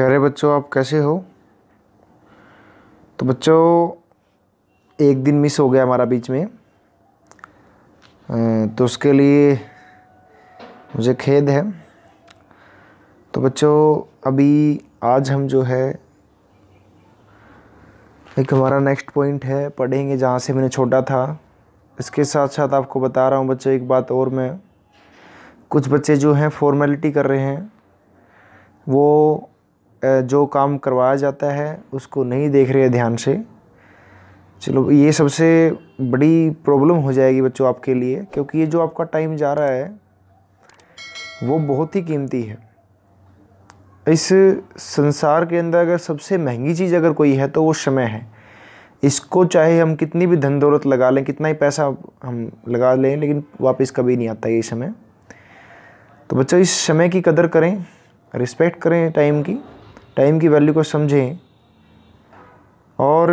प्यारे बच्चों आप कैसे हो तो बच्चों एक दिन मिस हो गया हमारा बीच में तो उसके लिए मुझे खेद है तो बच्चों अभी आज हम जो है एक हमारा नेक्स्ट पॉइंट है पढ़ेंगे जहाँ से मैंने छोटा था इसके साथ साथ आपको बता रहा हूँ बच्चों एक बात और मैं कुछ बच्चे जो हैं फॉर्मेलिटी कर रहे हैं वो जो काम करवाया जाता है उसको नहीं देख रहे ध्यान से चलो ये सबसे बड़ी प्रॉब्लम हो जाएगी बच्चों आपके लिए क्योंकि ये जो आपका टाइम जा रहा है वो बहुत ही कीमती है इस संसार के अंदर अगर सबसे महंगी चीज़ अगर कोई है तो वो समय है इसको चाहे हम कितनी भी धन दौलत लगा लें कितना ही पैसा हम लगा लें लेकिन वापस कभी नहीं आता ये समय तो बच्चों इस समय की कदर करें रिस्पेक्ट करें टाइम की टाइम की वैल्यू को समझें और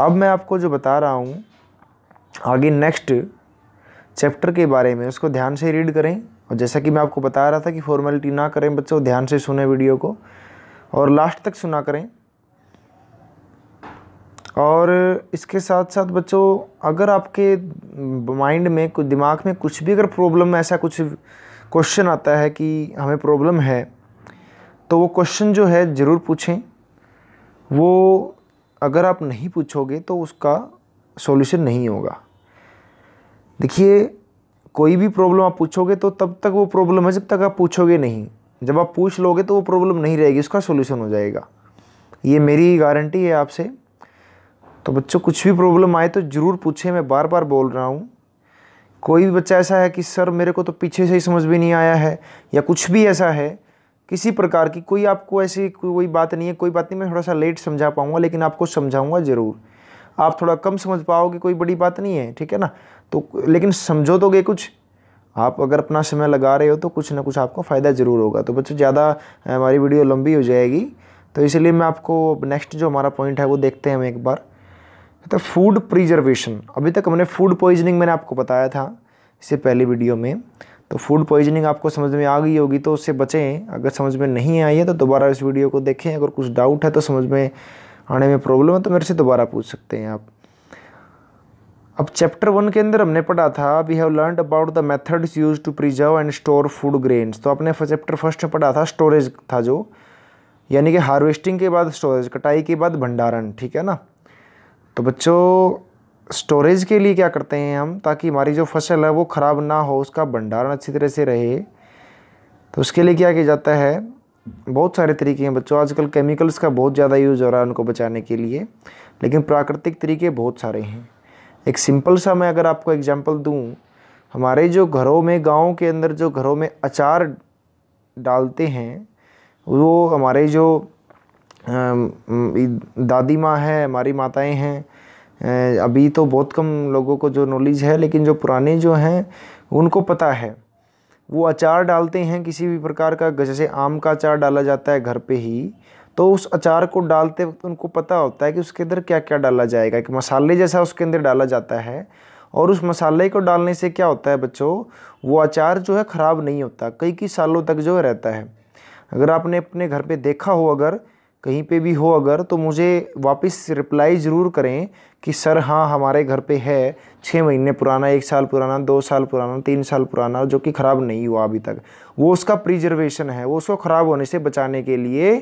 अब मैं आपको जो बता रहा हूँ आगे नेक्स्ट चैप्टर के बारे में उसको ध्यान से रीड करें और जैसा कि मैं आपको बता रहा था कि फॉर्मेलिटी ना करें बच्चों ध्यान से सुने वीडियो को और लास्ट तक सुना करें और इसके साथ साथ बच्चों अगर आपके माइंड में कुछ दिमाग में कुछ भी अगर प्रॉब्लम ऐसा कुछ क्वेश्चन आता है कि हमें प्रॉब्लम है तो वो क्वेश्चन जो है ज़रूर पूछें वो अगर आप नहीं पूछोगे तो उसका सॉल्यूशन नहीं होगा देखिए कोई भी प्रॉब्लम आप पूछोगे तो तब तक वो प्रॉब्लम है जब तक आप पूछोगे नहीं जब आप पूछ लोगे तो वो प्रॉब्लम नहीं रहेगी उसका सॉल्यूशन हो जाएगा ये मेरी गारंटी है आपसे तो बच्चों कुछ भी प्रॉब्लम आए तो ज़रूर पूछें मैं बार बार बोल रहा हूँ कोई भी बच्चा ऐसा है कि सर मेरे को तो पीछे से ही समझ भी नहीं आया है या कुछ भी ऐसा है किसी प्रकार की कोई आपको ऐसी कोई बात नहीं है कोई बात नहीं मैं थोड़ा सा लेट समझा पाऊँगा लेकिन आपको समझाऊँगा ज़रूर आप थोड़ा कम समझ पाओगे कोई बड़ी बात नहीं है ठीक है ना तो लेकिन समझो तो कुछ आप अगर अपना समय लगा रहे हो तो कुछ ना कुछ आपको फ़ायदा ज़रूर होगा तो बच्चों ज़्यादा हमारी वीडियो लंबी हो जाएगी तो इसलिए मैं आपको नेक्स्ट जो हमारा पॉइंट है वो देखते हैं हम एक बार तो फूड प्रिजर्वेशन अभी तक हमने फूड पॉइजनिंग मैंने आपको बताया था इससे पहले वीडियो में तो फूड पॉइजनिंग आपको समझ में आ गई होगी तो उससे बचें अगर समझ में नहीं आई है तो दोबारा इस वीडियो को देखें अगर कुछ डाउट है तो समझ में आने में प्रॉब्लम है तो मेरे से दोबारा पूछ सकते हैं आप अब चैप्टर वन के अंदर हमने पढ़ा था we have learn about the methods use to preserve and store food grains तो आपने चैप्टर फर्स्ट में पढ़ा था स्टोरेज था जो यानी कि हार्वेस्टिंग के बाद स्टोरेज कटाई के बाद भंडारण ठीक है ना तो बच्चों स्टोरेज के लिए क्या करते हैं हम ताकि हमारी जो फसल है वो ख़राब ना हो उसका भंडारण अच्छी तरह से रहे तो उसके लिए क्या किया जाता है बहुत सारे तरीके हैं बच्चों आजकल केमिकल्स का बहुत ज़्यादा यूज़ हो रहा है उनको बचाने के लिए लेकिन प्राकृतिक तरीके बहुत सारे हैं एक सिंपल सा मैं अगर आपको एग्ज़ाम्पल दूँ हमारे जो घरों में गाँव के अंदर जो घरों में अचार डालते हैं वो हमारे जो दादी माँ है हमारी माताएँ हैं अभी तो बहुत कम लोगों को जो नॉलेज है लेकिन जो पुराने जो हैं उनको पता है वो अचार डालते हैं किसी भी प्रकार का जैसे आम का अचार डाला जाता है घर पे ही तो उस अचार को डालते वक्त उनको पता होता है कि उसके अंदर क्या क्या डाला जाएगा कि मसाले जैसा उसके अंदर डाला जाता है और उस मसाले को डालने से क्या होता है बच्चों वो अचार जो है ख़राब नहीं होता कई कई सालों तक जो रहता है अगर आपने अपने घर पर देखा हो अगर कहीं पे भी हो अगर तो मुझे वापस रिप्लाई ज़रूर करें कि सर हाँ हमारे घर पे है छः महीने पुराना एक साल पुराना दो साल पुराना तीन साल पुराना जो कि ख़राब नहीं हुआ अभी तक वो उसका प्रिजर्वेशन है वो उसको ख़राब होने से बचाने के लिए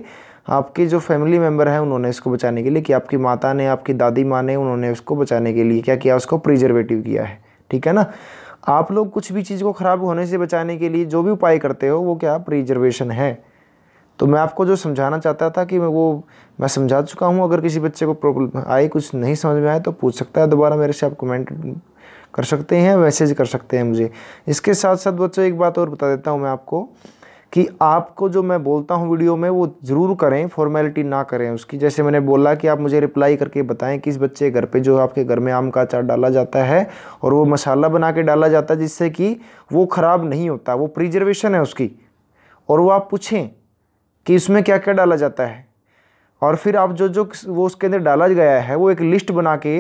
आपके जो फैमिली मेम्बर हैं उन्होंने इसको बचाने के लिए कि आपकी माता ने आपकी दादी माँ ने उन्होंने उसको बचाने के लिए क्या किया उसको प्रिजर्वेटिव किया है ठीक है ना आप लोग कुछ भी चीज़ को ख़राब होने से बचाने के लिए जो भी उपाय करते हो वो क्या प्रिजर्वेशन है तो मैं आपको जो समझाना चाहता था कि मैं वो मैं समझा चुका हूँ अगर किसी बच्चे को प्रॉब्लम आए कुछ नहीं समझ में आए तो पूछ सकता है दोबारा मेरे से आप कमेंट कर सकते हैं मैसेज कर सकते हैं मुझे इसके साथ साथ बच्चों एक बात और बता देता हूँ मैं आपको कि आपको जो मैं बोलता हूँ वीडियो में वो ज़रूर करें फॉर्मेलिटी ना करें उसकी जैसे मैंने बोला कि आप मुझे रिप्लाई करके बताएं कि इस बच्चे घर पे जो आपके घर में आम का अचार डाला जाता है और वो मसाला बना के डाला जाता है जिससे कि वो ख़राब नहीं होता वो प्रिजर्वेशन है उसकी और वो आप पूछें कि इसमें क्या क्या डाला जाता है और फिर आप जो जो वो उसके अंदर डाला गया है वो एक लिस्ट बना के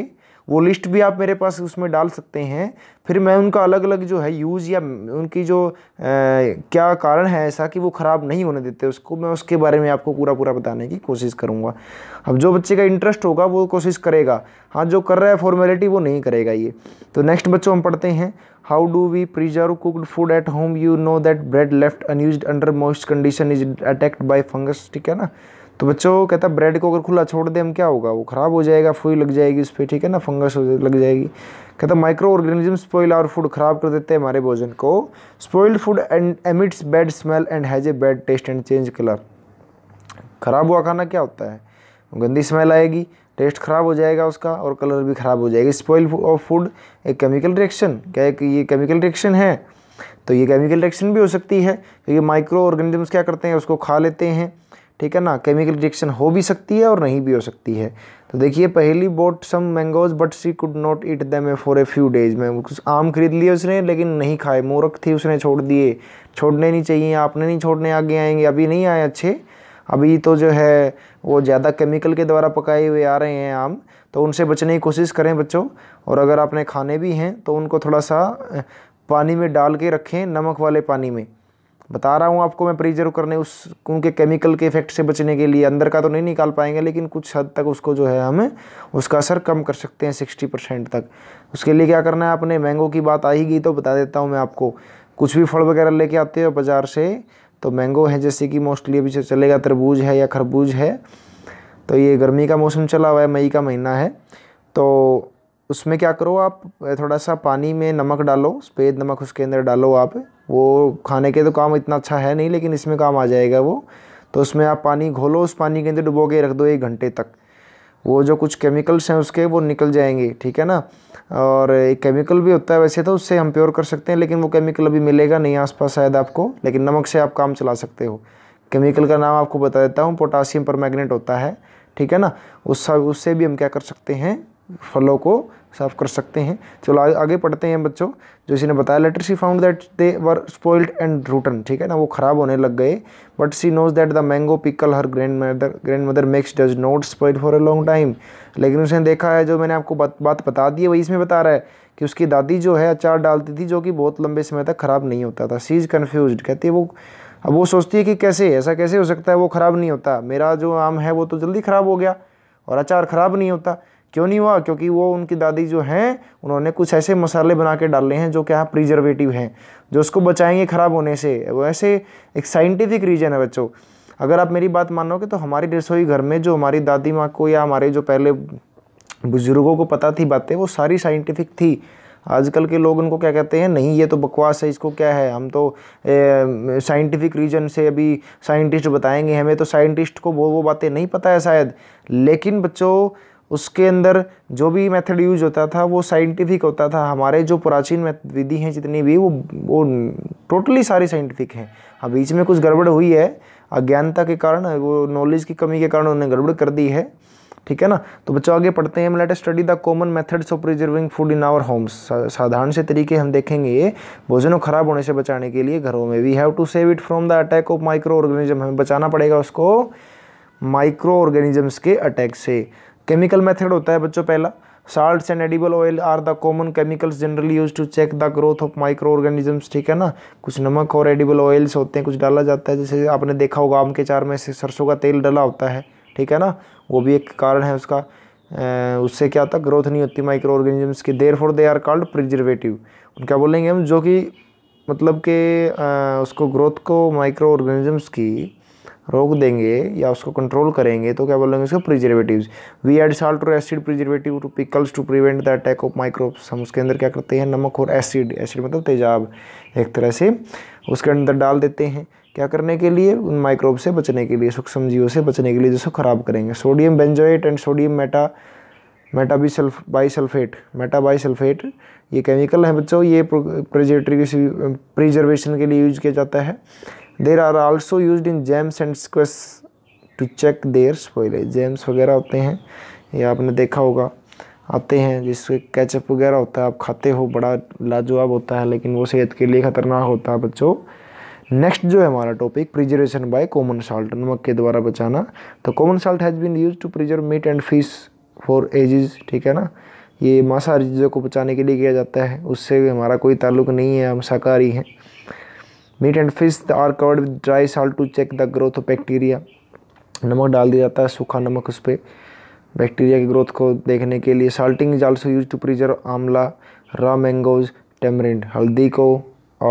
वो लिस्ट भी आप मेरे पास उसमें डाल सकते हैं फिर मैं उनका अलग अलग जो है यूज़ या उनकी जो आ, क्या कारण है ऐसा कि वो ख़राब नहीं होने देते उसको मैं उसके बारे में आपको पूरा पूरा बताने की कोशिश करूँगा अब जो बच्चे का इंटरेस्ट होगा वो कोशिश करेगा हाँ जो कर रहा है फॉर्मेलिटी वो नहीं करेगा ये तो नेक्स्ट बच्चों हम पढ़ते हैं how do we preserve cooked food at home you know that bread left unused under most condition is attacked by fungus ठीक है ना तो बच्चों कहता ब्रेड को अगर खुला छोड़ दे हम क्या होगा वो ख़राब हो जाएगा फूई लग जाएगी उस पर ठीक है ना फंगस हो लग जाएगी कहता माइक्रो ऑर्गेनिज्म स्पॉइल और फूड ख़राब कर देते हैं हमारे भोजन को spoiled food and emits bad smell and has a bad taste and change colour ख़राब हुआ खाना क्या होता है गंदी स्मेल आएगी टेस्ट ख़राब हो जाएगा उसका और कलर भी ख़राब हो जाएगा स्पॉइल ऑफ फूड एक केमिकल रिएक्शन क्या एक ये केमिकल रिएक्शन है तो ये केमिकल रिएक्शन भी हो सकती है क्योंकि माइक्रो ऑर्गेनिजम्स क्या करते हैं उसको खा लेते हैं ठीक है ना केमिकल रिएक्शन हो भी सकती है और नहीं भी हो सकती है तो देखिए Paheli bought some mangoes but she could not eat them a for a few days में कुछ आम खरीद लिए उसने लेकिन नहीं खाए मोरख थी उसने छोड़ दिए छोड़ने नहीं चाहिए आपने नहीं छोड़ने आगे आएंगे अभी नहीं आए अच्छे अभी तो जो है वो ज़्यादा केमिकल के द्वारा पकाए हुए आ रहे हैं आम तो उनसे बचने की कोशिश करें बच्चों और अगर आपने खाने भी हैं तो उनको थोड़ा सा पानी में डाल के रखें नमक वाले पानी में बता रहा हूँ आपको मैं प्रिजर्व करने उस उनके केमिकल के इफेक्ट से बचने के लिए अंदर का तो नहीं निकाल पाएंगे लेकिन कुछ हद तक उसको जो है हम उसका असर कम कर सकते हैं सिक्सटी परसेंट तक उसके लिए क्या करना है आपने मैंगो की बात आएगी तो बता देता हूँ मैं आपको कुछ भी फल वगैरह लेके आते हो बाज़ार से तो मैंगो है जैसे कि मोस्टली अभी चलेगा तरबूज है या खरबूज है तो ये गर्मी का मौसम चला हुआ है मई का महीना है तो उसमें क्या करो आप थोड़ा सा पानी में नमक डालो सफ़ेद नमक उसके अंदर डालो आप वो खाने के तो काम इतना अच्छा है नहीं लेकिन इसमें काम आ जाएगा वो तो उसमें आप पानी घोलो उस पानी के अंदर डुबो के रख दो एक घंटे तक वो जो कुछ केमिकल्स हैं उसके वो निकल जाएंगे ठीक है ना और एक केमिकल भी होता है वैसे तो उससे हम प्योर कर सकते हैं लेकिन वो केमिकल अभी मिलेगा नहीं आसपास शायद आपको लेकिन नमक से आप काम चला सकते हो केमिकल का नाम आपको बता देता हूँ पोटासियम पर होता है ठीक है ना उस उससे भी हम क्या कर सकते हैं फलों को साफ कर सकते हैं चलो आगे पढ़ते हैं बच्चों जो इसी ने बताया later she found that they were spoiled and rotten ठीक है ना वो ख़राब होने लग गए but she knows that the mango pickle her grandmother grandmother makes does not spoil for a long time लेकिन उसने देखा है जो मैंने आपको बात बात बता दी है वही इसमें बता रहा है कि उसकी दादी जो है अचार डालती थी जो कि बहुत लंबे समय तक ख़राब नहीं होता था सी इज़ कन्फ्यूज कहती है वो अब वो सोचती है कि कैसे ऐसा कैसे हो सकता है वो ख़राब नहीं होता मेरा जो आम है वो तो जल्दी ख़राब हो गया और अचार ख़राब नहीं होता क्यों नहीं हुआ क्योंकि वो उनकी दादी जो हैं उन्होंने कुछ ऐसे मसाले बना के डाले हैं जो क्या प्रिजर्वेटिव हैं जो उसको बचाएंगे ख़राब होने से वो ऐसे एक साइंटिफिक रीजन है बच्चों अगर आप मेरी बात मानोगे तो हमारी रसोई घर में जो हमारी दादी माँ को या हमारे जो पहले बुज़ुर्गों को पता थी बातें वो सारी साइंटिफिक थी आजकल के लोग उनको क्या कहते हैं नहीं ये तो बकवास है इसको क्या है हम तो साइंटिफिक रीजन से अभी साइंटिस्ट बताएंगे हमें तो साइंटिस्ट को वो वो बातें नहीं पता है शायद लेकिन बच्चों उसके अंदर जो भी मेथड यूज होता था वो साइंटिफिक होता था हमारे जो प्राचीन विधि हैं जितनी भी वो वो टोटली सारी साइंटिफिक हैं अब हाँ, बीच में कुछ गड़बड़ हुई है अज्ञानता के कारण वो नॉलेज की कमी के कारण उन्होंने गड़बड़ कर दी है ठीक है ना तो बच्चों आगे पढ़ते हैं let study the common methods of preserving food in our homes साधारण से तरीके हम देखेंगे भोजन को खराब होने से बचाने के लिए घरों में we have to save it from the attack of micro organism हमें बचाना पड़ेगा उसको माइक्रो ऑर्गेनिजम्स के अटैक से केमिकल मेथड होता है बच्चों पहला salt and edible oil are the common chemicals generally use to check the growth of micro organisms ठीक है ना कुछ नमक और एडिबल ऑयल्स होते हैं कुछ डाला जाता है जैसे आपने देखा होगा आम के चार में से सरसों का तेल डला होता है ठीक है ना वो भी एक कारण है उसका उससे क्या होता ग्रोथ नहीं होती माइक्रो ऑर्गेनिजम्स की therefore they are called preservative उनका बोलेंगे हम जो कि मतलब कि उसको ग्रोथ को माइक्रो ऑर्गेनिजम्स की रोक देंगे या उसको कंट्रोल करेंगे तो क्या बोलेंगे उसको प्रिजर्वेटिव वी एड साल्ट और acid preservative to pickles to prevent the attack of microbes हम उसके अंदर क्या करते हैं नमक और एसिड एसिड मतलब तेजाब एक तरह से उसके अंदर डाल देते हैं क्या करने के लिए उन माइक्रोब से बचने के लिए सूक्ष्म जीवों से बचने के लिए जिसको ख़राब करेंगे sodium benzoate and sodium meta meta भी sulph bi sulphate meta bi sulphate ये केमिकल है बच्चों ये प्रिजर्वेटिव प्रिजर्वेशन के लिए यूज किया जाता है there are also use in jams and squash to check their spoilage jams वगैरह होते हैं ये आपने देखा होगा आते हैं जिससे कैचअप वगैरह होता है आप खाते हो बड़ा लाजवाब होता है लेकिन वो सेहत के लिए ख़तरनाक होता है बच्चों नेक्स्ट जो है हमारा topic preservation by common salt नमक के द्वारा बचाना तो common salt has been use to preserve meat and fish for ages ठीक है ना ये मांसाहारी चीज़ों को बचाने के लिए किया जाता है उससे हमारा कोई ताल्लुक नहीं है हम शाकाहारी हैं meat and fish are covered with dry salt to check the growth of bacteria नमक डाल दिया जाता है सूखा नमक उस पर बैक्टीरिया की ग्रोथ को देखने के लिए salting is also use to preserve amla raw mangoes tamarind haldi को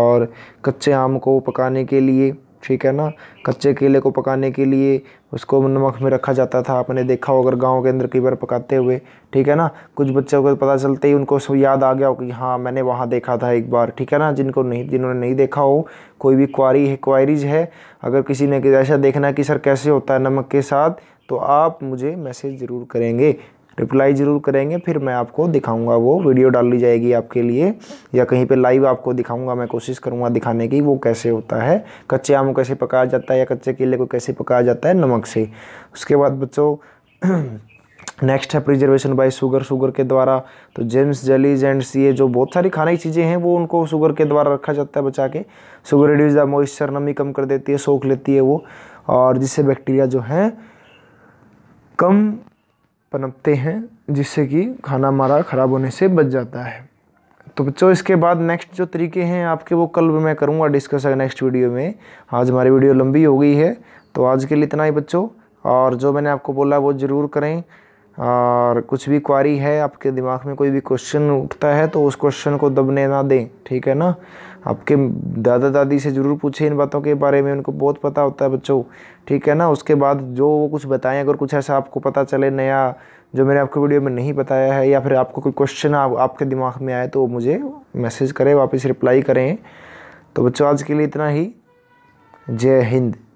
और कच्चे आम को पकाने के लिए ठीक है ना कच्चे केले को पकाने के लिए उसको नमक में रखा जाता था आपने देखा होगा गांव के अंदर कई बार पकाते हुए ठीक है ना कुछ बच्चों को पता चलते ही उनको सब याद आ गया हो कि हाँ मैंने वहाँ देखा था एक बार ठीक है ना जिनको नहीं जिन्होंने नहीं देखा हो कोई भी क्वारी है क्वारीज है अगर किसी ने ऐसा देखना कि सर कैसे होता है नमक के साथ तो आप मुझे मैसेज ज़रूर करेंगे रिप्लाई ज़रूर करेंगे फिर मैं आपको दिखाऊंगा वो वीडियो डाल ली जाएगी आपके लिए या कहीं पे लाइव आपको दिखाऊंगा मैं कोशिश करूंगा दिखाने की वो कैसे होता है कच्चे आम को कैसे पकाया जाता है या कच्चे केले को कैसे पकाया जाता है नमक से उसके बाद बच्चों नेक्स्ट है प्रिजर्वेशन बाय शुगर शुगर के द्वारा तो जेम्स जेलीज एंड सी ए जो बहुत सारी खाने की चीज़ें हैं वो उनको शुगर के द्वारा रखा जाता है बचा के शुगर रिड्यूस द मॉइस्चर नमी कम कर देती है सोख लेती है वो और जिससे बैक्टीरिया जो हैं कम पनपते हैं जिससे कि खाना हमारा ख़राब होने से बच जाता है तो बच्चों इसके बाद नेक्स्ट जो तरीके हैं आपके वो कल मैं करूँगा डिस्कस नेक्स्ट वीडियो में आज हमारी वीडियो लंबी हो गई है तो आज के लिए इतना ही बच्चों और जो मैंने आपको बोला वो ज़रूर करें और कुछ भी क्वारी है आपके दिमाग में कोई भी क्वेश्चन उठता है तो उस क्वेश्चन को दबने ना दें ठीक है ना आपके दादा दादी से ज़रूर पूछे इन बातों के बारे में उनको बहुत पता होता है बच्चों ठीक है ना उसके बाद जो वो कुछ बताएं अगर कुछ ऐसा आपको पता चले नया जो मैंने आपको वीडियो में नहीं बताया है या फिर आपको कोई क्वेश्चन आप, आपके दिमाग में आए तो मुझे मैसेज करें वापस रिप्लाई करें तो बच्चों आज के लिए इतना ही जय हिंद